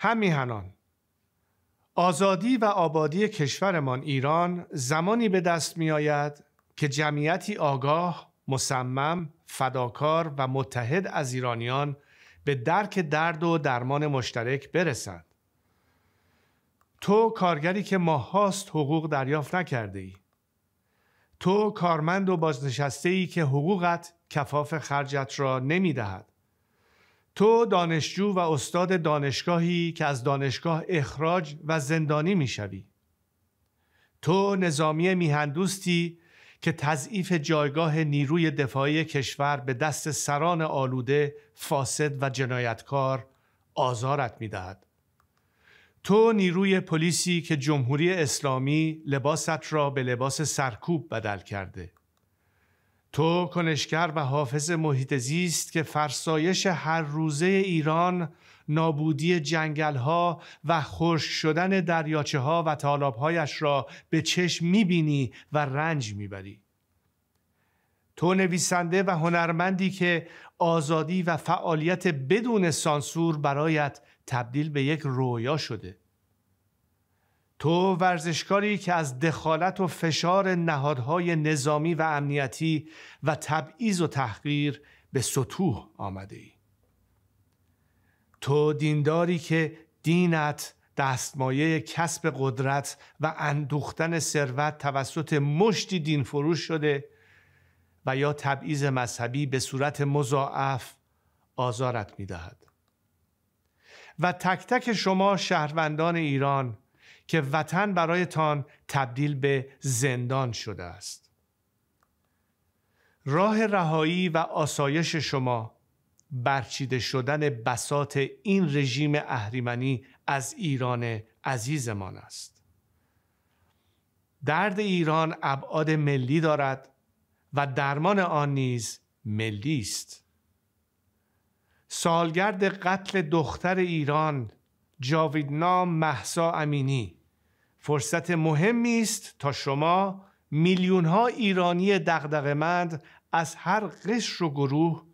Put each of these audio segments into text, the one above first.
همیهنان، آزادی و آبادی کشورمان ایران زمانی به دست می آید که جمعیتی آگاه، مصمم، فداکار و متحد از ایرانیان به درک درد و درمان مشترک برسند. تو کارگری که ماهاست حقوق دریافت نکرده ای. تو کارمند و بازنشسته ای که حقوقت کفاف خرجت را نمی دهد. تو دانشجو و استاد دانشگاهی که از دانشگاه اخراج و زندانی میشوی تو نظامی میهندوستی که تضعیف جایگاه نیروی دفاعی کشور به دست سران آلوده، فاسد و جنایتکار آزارت می دهد. تو نیروی پلیسی که جمهوری اسلامی لباست را به لباس سرکوب بدل کرده. تو کنشگر و حافظ محیط زیست که فرسایش هر روزه ایران نابودی جنگل ها و خشک شدن دریاچه ها و طالاب هایش را به چشم میبینی و رنج میبری تو نویسنده و هنرمندی که آزادی و فعالیت بدون سانسور برایت تبدیل به یک رویا شده تو ورزشکاری که از دخالت و فشار نهادهای نظامی و امنیتی و تبعیض و تحقیر به سطوح آمده ای. تو دینداری که دینت دستمایه کسب قدرت و اندوختن ثروت توسط مشتی دین فروش شده و یا تبعیض مذهبی به صورت مضاعف آزارت می دهد. و تک تک شما شهروندان ایران که وطن برایتان تبدیل به زندان شده است راه رهایی و آسایش شما برچیده شدن بسات این رژیم اهریمنی از ایران عزیزمان است درد ایران ابعاد ملی دارد و درمان آن نیز ملی است سالگرد قتل دختر ایران جاویدنام محسا امینی فرصت مهمی است تا شما میلیون ها ایرانی دغدغه‌مند از هر قشر و گروه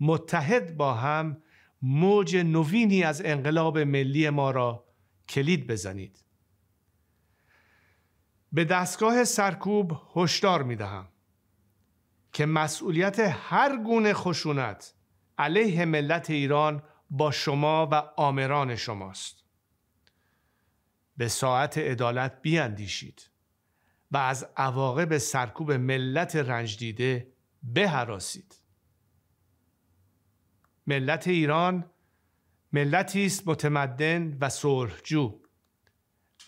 متحد با هم موج نوینی از انقلاب ملی ما را کلید بزنید به دستگاه سرکوب هشدار می دهم که مسئولیت هر گونه خشونت علیه ملت ایران با شما و آمران شماست به ساعت عدالت بیاندیشید و از عواقب سرکوب ملت رنج دیده بهراسید ملت ایران ملتی است متمدن و صلحجو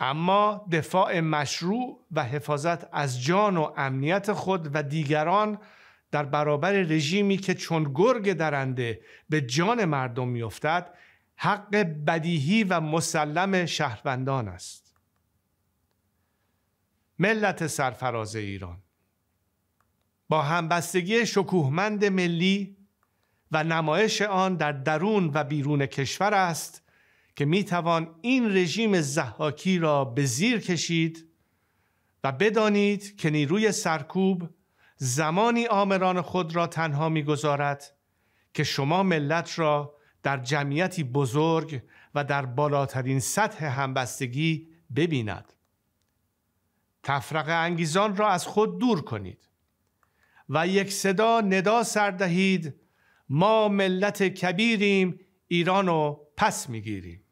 اما دفاع مشروع و حفاظت از جان و امنیت خود و دیگران در برابر رژیمی که چون گرگ درنده به جان مردم میافتد حق بدیهی و مسلم شهروندان است ملت سرفراز ایران با همبستگی شکوهمند ملی و نمایش آن در درون و بیرون کشور است که میتوان این رژیم زحاکی را به زیر کشید و بدانید که نیروی سرکوب زمانی آمران خود را تنها میگذارد که شما ملت را در جمعیتی بزرگ و در بالاترین سطح همبستگی ببیند تفرق انگیزان را از خود دور کنید و یک صدا ندا سر دهید ما ملت کبیریم ایران رو پس میگیریم